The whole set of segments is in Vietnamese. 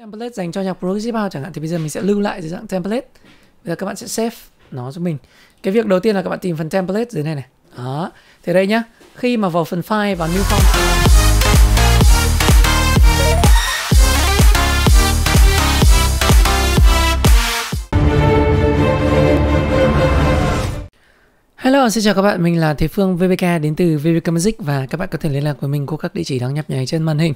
template dành cho nhạc progressive house chẳng hạn thì bây giờ mình sẽ lưu lại dưới dạng template bây giờ các bạn sẽ save nó cho mình cái việc đầu tiên là các bạn tìm phần template dưới này này đó thế đây nhá khi mà vào phần file và new file Hello, xin chào các bạn, mình là Thế Phương VBK đến từ VBK Music và các bạn có thể liên lạc với mình qua các địa chỉ đang nhấp nháy trên màn hình.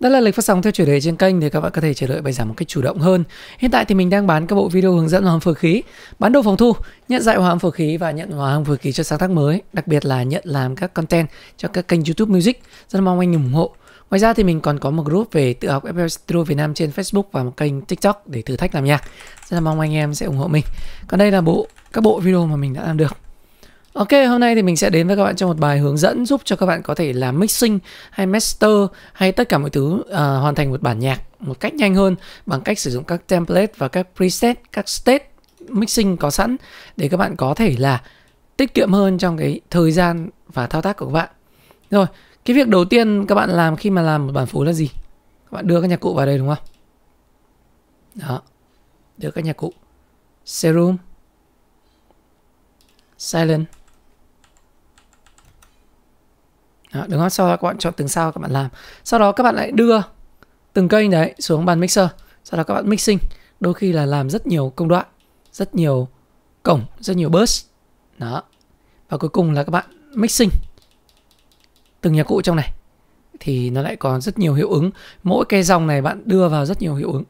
Đó là lịch phát sóng theo chủ đề trên kênh để các bạn có thể chờ đợi bài giảng một cách chủ động hơn. Hiện tại thì mình đang bán các bộ video hướng dẫn hòa phở khí, bán đồ phòng thu, nhận dạng hòa phở khí và nhận hòa phở khí cho sáng tác mới, đặc biệt là nhận làm các content cho các kênh YouTube Music. Rất mong anh ủng hộ. Ngoài ra thì mình còn có một group về tự học FL Studio Việt Nam trên Facebook và một kênh TikTok để thử thách làm nhạc. Rất là mong anh em sẽ ủng hộ mình. Còn đây là bộ các bộ video mà mình đã làm được. Ok, hôm nay thì mình sẽ đến với các bạn trong một bài hướng dẫn giúp cho các bạn có thể làm mixing hay master hay tất cả mọi thứ uh, hoàn thành một bản nhạc một cách nhanh hơn bằng cách sử dụng các template và các preset, các state mixing có sẵn để các bạn có thể là tiết kiệm hơn trong cái thời gian và thao tác của các bạn. Rồi, cái việc đầu tiên các bạn làm khi mà làm một bản phối là gì? Các bạn đưa các nhạc cụ vào đây đúng không? Đó. Đưa các nhạc cụ. Serum. Silent đó, đúng không sau đó các bạn chọn từng sao các bạn làm sau đó các bạn lại đưa từng kênh đấy xuống bàn mixer sau đó các bạn mixing đôi khi là làm rất nhiều công đoạn rất nhiều cổng rất nhiều bus đó và cuối cùng là các bạn mixing từng nhạc cụ trong này thì nó lại có rất nhiều hiệu ứng mỗi cái dòng này bạn đưa vào rất nhiều hiệu ứng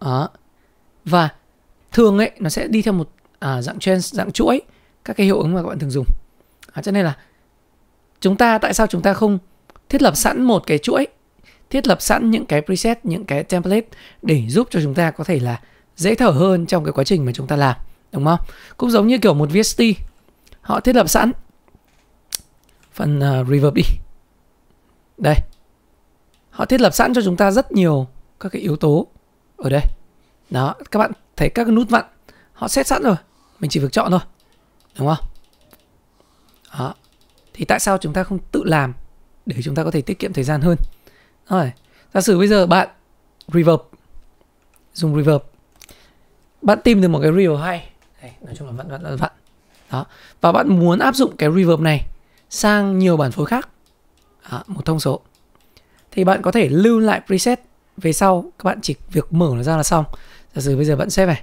đó và thường ấy nó sẽ đi theo một à, dạng trend dạng chuỗi các cái hiệu ứng mà các bạn thường dùng à, cho nên là chúng ta tại sao chúng ta không thiết lập sẵn một cái chuỗi thiết lập sẵn những cái preset những cái template để giúp cho chúng ta có thể là dễ thở hơn trong cái quá trình mà chúng ta làm đúng không cũng giống như kiểu một VST họ thiết lập sẵn phần uh, reverb đi đây họ thiết lập sẵn cho chúng ta rất nhiều các cái yếu tố ở đây đó các bạn thấy các cái nút vặn họ set sẵn rồi mình chỉ việc chọn thôi đúng không đó thì tại sao chúng ta không tự làm để chúng ta có thể tiết kiệm thời gian hơn rồi giả sử bây giờ bạn reverb dùng reverb bạn tìm được một cái reel hay Đấy, nói chung là vặn vặn vặn đó và bạn muốn áp dụng cái reverb này sang nhiều bản phối khác đó, một thông số thì bạn có thể lưu lại preset về sau các bạn chỉ việc mở nó ra là xong giả sử bây giờ bạn xếp này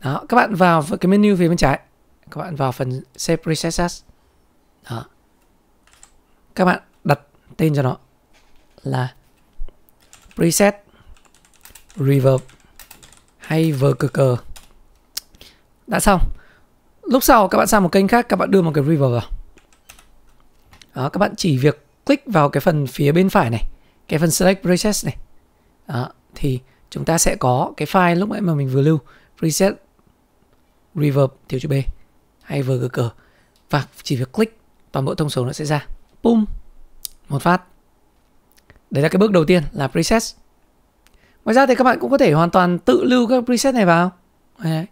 đó các bạn vào cái menu phía bên trái các bạn vào phần save preset as đó. Các bạn đặt tên cho nó là preset reverb hay vờ cờ cờ Đã xong. Lúc sau các bạn sang một kênh khác các bạn đưa một cái reverb vào. Đó, các bạn chỉ việc click vào cái phần phía bên phải này, cái phần select preset này. Đó, thì chúng ta sẽ có cái file lúc nãy mà mình vừa lưu preset reverb thiếu chữ b hay vờ cờ cờ và chỉ việc click toàn bộ thông số nó sẽ ra pum, Một phát Đấy là cái bước đầu tiên là preset Ngoài ra thì các bạn cũng có thể hoàn toàn tự lưu các preset này vào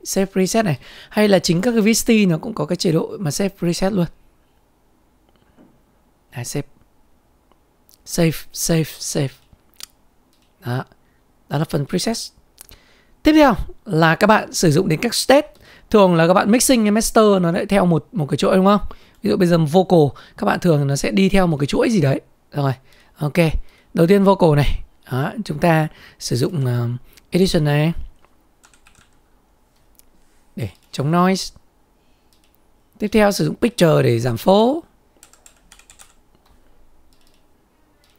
Save preset này Hay là chính các cái VST nó cũng có cái chế độ mà save preset luôn Đấy, save Save, save, save Đó Đó là phần preset Tiếp theo là các bạn sử dụng đến các state Thường là các bạn mixing hay master nó lại theo một một cái chỗ đúng không? ví dụ bây giờ vocal các bạn thường nó sẽ đi theo một cái chuỗi gì đấy rồi ok đầu tiên vocal này đó, chúng ta sử dụng uh, edition này để chống noise tiếp theo sử dụng picture để giảm phố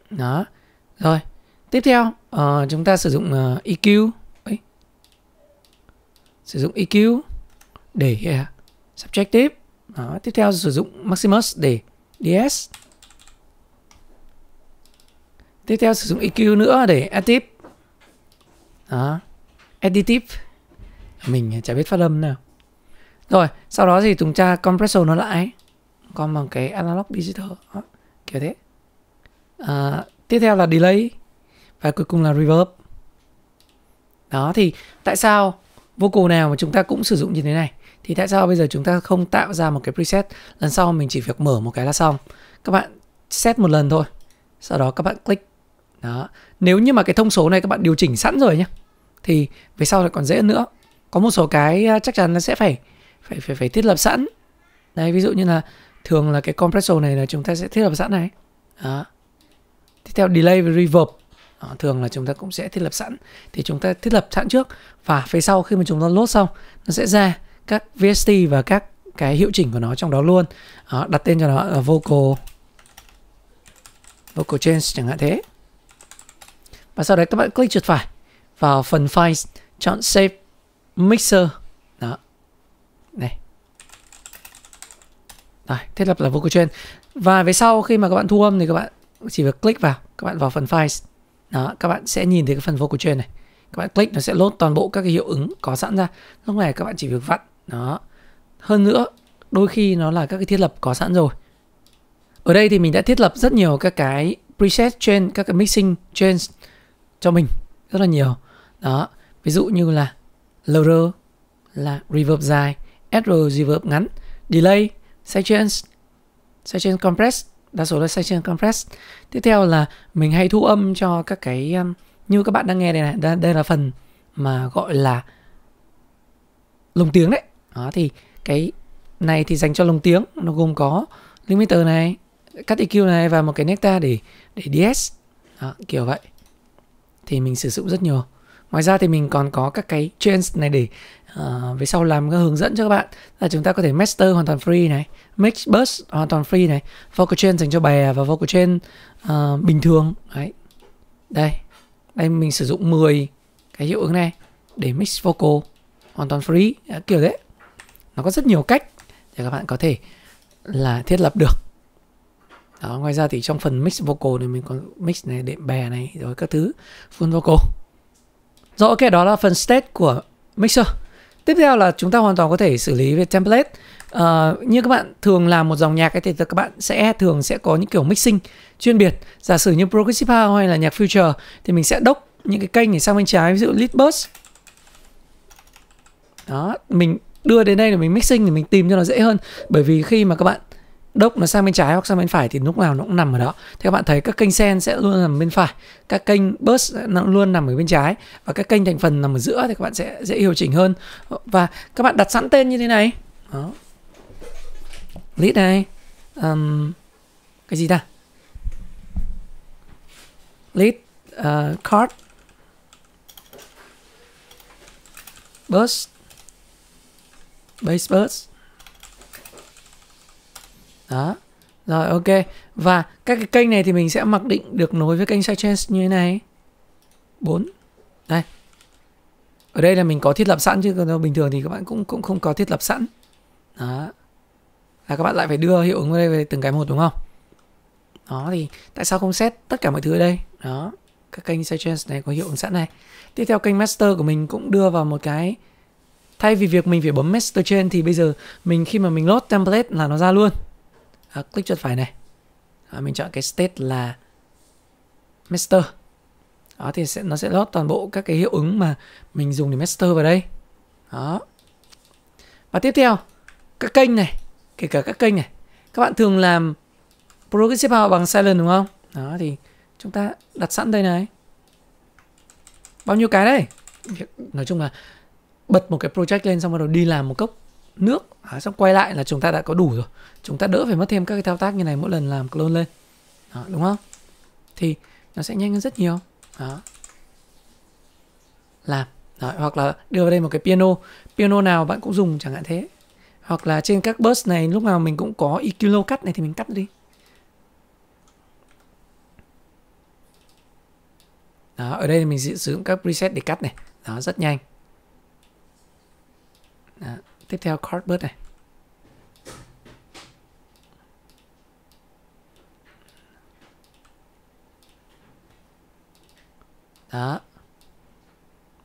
đó rồi tiếp theo uh, chúng ta sử dụng uh, ờ, EQ Ấy. sử dụng EQ để uh, subjective đó, tiếp theo sử dụng Maximus để DS. Tiếp theo sử dụng EQ nữa để Active. Đó. Additive. Mình chả biết phát âm nào. Rồi, sau đó thì chúng ta compressor nó lại. Còn bằng cái analog digital. Đó, kiểu thế. À, tiếp theo là delay. Và cuối cùng là reverb. Đó thì tại sao vocal nào mà chúng ta cũng sử dụng như thế này? thì tại sao bây giờ chúng ta không tạo ra một cái preset lần sau mình chỉ việc mở một cái là xong các bạn set một lần thôi sau đó các bạn click đó nếu như mà cái thông số này các bạn điều chỉnh sẵn rồi nhé thì về sau lại còn dễ hơn nữa có một số cái à, chắc chắn là sẽ phải phải phải phải thiết lập sẵn đây ví dụ như là thường là cái compressor này là chúng ta sẽ thiết lập sẵn này đó tiếp theo delay và reverb đó, thường là chúng ta cũng sẽ thiết lập sẵn thì chúng ta thiết lập sẵn trước và phía sau khi mà chúng ta load xong nó sẽ ra các VST và các cái hiệu chỉnh của nó trong đó luôn đó, đặt tên cho nó là vocal vocal change chẳng hạn thế và sau đấy các bạn click chuột phải vào phần Files chọn save mixer đó này rồi thiết lập là vocal change và về sau khi mà các bạn thu âm thì các bạn chỉ việc click vào các bạn vào phần Files đó các bạn sẽ nhìn thấy cái phần vocal change này các bạn click nó sẽ load toàn bộ các cái hiệu ứng có sẵn ra lúc này các bạn chỉ việc vặn đó. Hơn nữa, đôi khi nó là các cái thiết lập có sẵn rồi. Ở đây thì mình đã thiết lập rất nhiều các cái preset trên các cái mixing chains cho mình rất là nhiều. Đó, ví dụ như là LR là reverb dài, SR reverb ngắn, delay, sidechains, sidechain compress, đa số là sidechain compress. Tiếp theo là mình hay thu âm cho các cái um, như các bạn đang nghe đây này, đây là phần mà gọi là lồng tiếng đấy đó thì cái này thì dành cho lồng tiếng nó gồm có limiter này cắt EQ này và một cái nectar để để DS đó, kiểu vậy thì mình sử dụng rất nhiều ngoài ra thì mình còn có các cái trends này để uh, về sau làm các hướng dẫn cho các bạn là chúng ta có thể master hoàn toàn free này mix bus hoàn toàn free này vocal chain dành cho bè và vocal chain uh, bình thường đấy đây đây mình sử dụng 10 cái hiệu ứng này để mix vocal hoàn toàn free kiểu đấy nó có rất nhiều cách để các bạn có thể là thiết lập được đó ngoài ra thì trong phần mix vocal này mình có mix này đệm bè này rồi các thứ full vocal rồi ok đó là phần state của mixer tiếp theo là chúng ta hoàn toàn có thể xử lý về template uh, như các bạn thường làm một dòng nhạc ấy thì các bạn sẽ thường sẽ có những kiểu mixing chuyên biệt giả sử như progressive house hay là nhạc future thì mình sẽ đốc những cái kênh này sang bên trái ví dụ lead bus đó mình đưa đến đây để mình mixing thì mình tìm cho nó dễ hơn bởi vì khi mà các bạn đốc nó sang bên trái hoặc sang bên phải thì lúc nào nó cũng nằm ở đó. Thế các bạn thấy các kênh sen sẽ luôn nằm bên phải, các kênh bus nó luôn nằm ở bên trái và các kênh thành phần nằm ở giữa thì các bạn sẽ dễ điều chỉnh hơn. Và các bạn đặt sẵn tên như thế này. Đó. List này. Um, cái gì ta? List uh, ờ, card bus base Burst. đó rồi ok và các cái kênh này thì mình sẽ mặc định được nối với kênh sidechains như thế này 4 đây ở đây là mình có thiết lập sẵn chứ còn bình thường thì các bạn cũng cũng không có thiết lập sẵn đó là các bạn lại phải đưa hiệu ứng vào đây về từng cái một đúng không đó thì tại sao không xét tất cả mọi thứ ở đây đó các kênh sidechains này có hiệu ứng sẵn này tiếp theo kênh master của mình cũng đưa vào một cái thay vì việc mình phải bấm master trên thì bây giờ mình khi mà mình load template là nó ra luôn à, click chuột phải này à, mình chọn cái state là master đó thì sẽ nó sẽ load toàn bộ các cái hiệu ứng mà mình dùng để master vào đây đó và tiếp theo các kênh này kể cả các kênh này các bạn thường làm progressive power bằng silent đúng không đó thì chúng ta đặt sẵn đây này bao nhiêu cái đây nói chung là bật một cái project lên xong bắt đầu đi làm một cốc nước à, xong quay lại là chúng ta đã có đủ rồi chúng ta đỡ phải mất thêm các cái thao tác như này mỗi lần làm clone lên đó, đúng không thì nó sẽ nhanh hơn rất nhiều đó làm đó, hoặc là đưa vào đây một cái piano piano nào bạn cũng dùng chẳng hạn thế hoặc là trên các bus này lúc nào mình cũng có EQ low cắt này thì mình cắt đi đó, ở đây mình sẽ sử dụng các preset để cắt này đó rất nhanh đó. tiếp theo cardboard này đó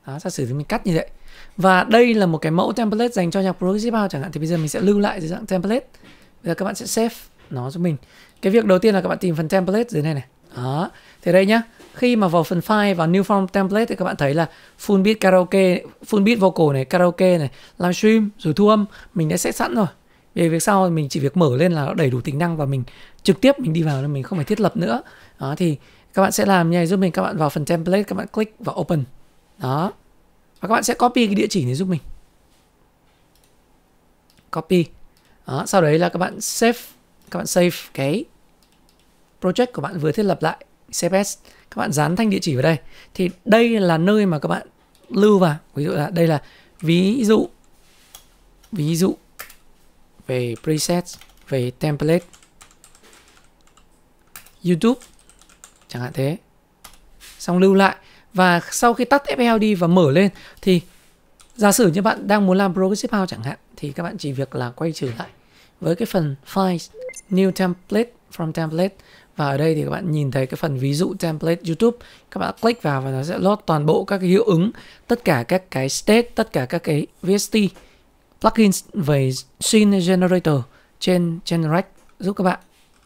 đó giả sử thì mình cắt như vậy và đây là một cái mẫu template dành cho nhạc Progressive House chẳng hạn thì bây giờ mình sẽ lưu lại dưới dạng template bây giờ các bạn sẽ save nó cho mình cái việc đầu tiên là các bạn tìm phần template dưới này này đó thế đây nhá khi mà vào phần file và new form template thì các bạn thấy là full beat karaoke full beat vocal này karaoke này live stream rồi thu âm mình đã set sẵn rồi về việc sau mình chỉ việc mở lên là nó đầy đủ tính năng và mình trực tiếp mình đi vào là mình không phải thiết lập nữa đó thì các bạn sẽ làm như này giúp mình các bạn vào phần template các bạn click vào open đó và các bạn sẽ copy cái địa chỉ này giúp mình copy đó, sau đấy là các bạn save các bạn save cái project của bạn vừa thiết lập lại CPS các bạn dán thanh địa chỉ vào đây thì đây là nơi mà các bạn lưu vào ví dụ là đây là ví dụ ví dụ về preset về template YouTube chẳng hạn thế xong lưu lại và sau khi tắt FL đi và mở lên thì giả sử như bạn đang muốn làm progressive house chẳng hạn thì các bạn chỉ việc là quay trở lại với cái phần file new template from template và ở đây thì các bạn nhìn thấy cái phần ví dụ template YouTube các bạn click vào và nó sẽ load toàn bộ các cái hiệu ứng tất cả các cái state tất cả các cái VST plugins về scene generator trên trên Rack giúp các bạn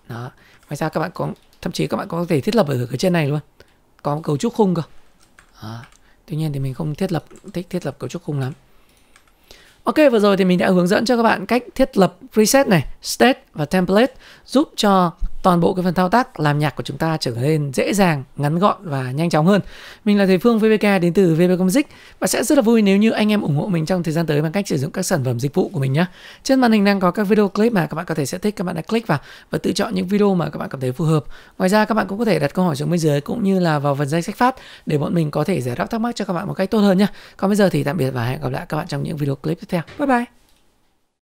đó ngoài ra các bạn có thậm chí các bạn có thể thiết lập ở cái trên này luôn có cấu trúc khung cơ đó. tuy nhiên thì mình không thiết lập thích thiết lập cấu trúc khung lắm Ok, vừa rồi thì mình đã hướng dẫn cho các bạn cách thiết lập preset này, state và template giúp cho toàn bộ cái phần thao tác làm nhạc của chúng ta trở nên dễ dàng, ngắn gọn và nhanh chóng hơn. Mình là Thầy Phương VBK đến từ VB Music và sẽ rất là vui nếu như anh em ủng hộ mình trong thời gian tới bằng cách sử dụng các sản phẩm dịch vụ của mình nhé. Trên màn hình đang có các video clip mà các bạn có thể sẽ thích, các bạn đã click vào và tự chọn những video mà các bạn cảm thấy phù hợp. Ngoài ra các bạn cũng có thể đặt câu hỏi xuống bên dưới cũng như là vào phần danh sách phát để bọn mình có thể giải đáp thắc mắc cho các bạn một cách tốt hơn nhé. Còn bây giờ thì tạm biệt và hẹn gặp lại các bạn trong những video clip tiếp theo. Bye bye.